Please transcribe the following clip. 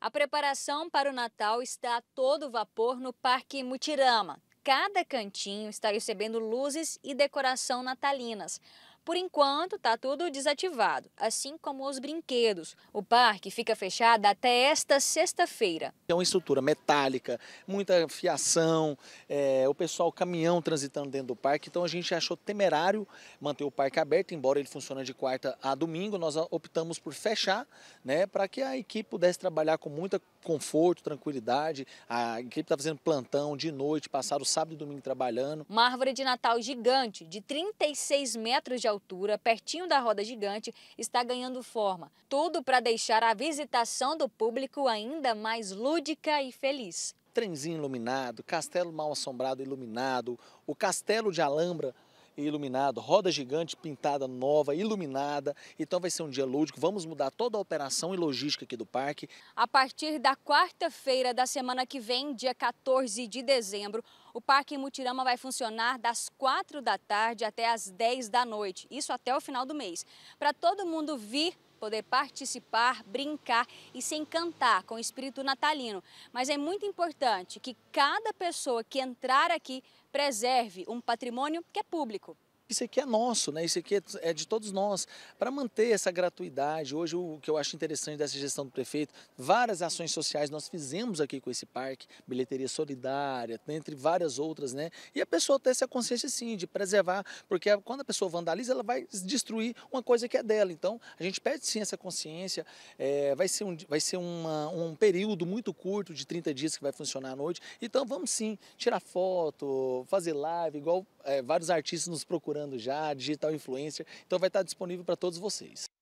A preparação para o Natal está a todo vapor no Parque Mutirama. Cada cantinho está recebendo luzes e decoração natalinas. Por enquanto, está tudo desativado, assim como os brinquedos. O parque fica fechado até esta sexta-feira. É uma estrutura metálica, muita fiação, é, o pessoal, caminhão transitando dentro do parque. Então a gente achou temerário manter o parque aberto, embora ele funcione de quarta a domingo. Nós optamos por fechar, né, para que a equipe pudesse trabalhar com muita conforto, tranquilidade. A equipe está fazendo plantão de noite, passaram sábado e domingo trabalhando. Uma árvore de Natal gigante, de 36 metros de altura, pertinho da roda gigante, está ganhando forma. Tudo para deixar a visitação do público ainda mais lúdica e feliz. Trenzinho iluminado, castelo mal assombrado iluminado, o castelo de Alhambra iluminado, roda gigante pintada nova, iluminada. Então vai ser um dia lúdico. Vamos mudar toda a operação e logística aqui do parque. A partir da quarta-feira da semana que vem, dia 14 de dezembro, o Parque Mutirama vai funcionar das 4 da tarde até as 10 da noite, isso até o final do mês. Para todo mundo vir poder participar, brincar e se encantar com o espírito natalino. Mas é muito importante que cada pessoa que entrar aqui preserve um patrimônio que é público isso aqui é nosso, né? Isso aqui é, é de todos nós. Para manter essa gratuidade, hoje o que eu acho interessante dessa gestão do prefeito, várias ações sociais nós fizemos aqui com esse parque, bilheteria solidária, entre várias outras, né? E a pessoa ter essa consciência sim de preservar, porque quando a pessoa vandaliza, ela vai destruir uma coisa que é dela. Então, a gente pede sim essa consciência. É, vai ser, um, vai ser uma, um período muito curto de 30 dias que vai funcionar à noite. Então, vamos sim tirar foto, fazer live, igual é, vários artistas nos procurando já, digital influencer. Então vai estar disponível para todos vocês.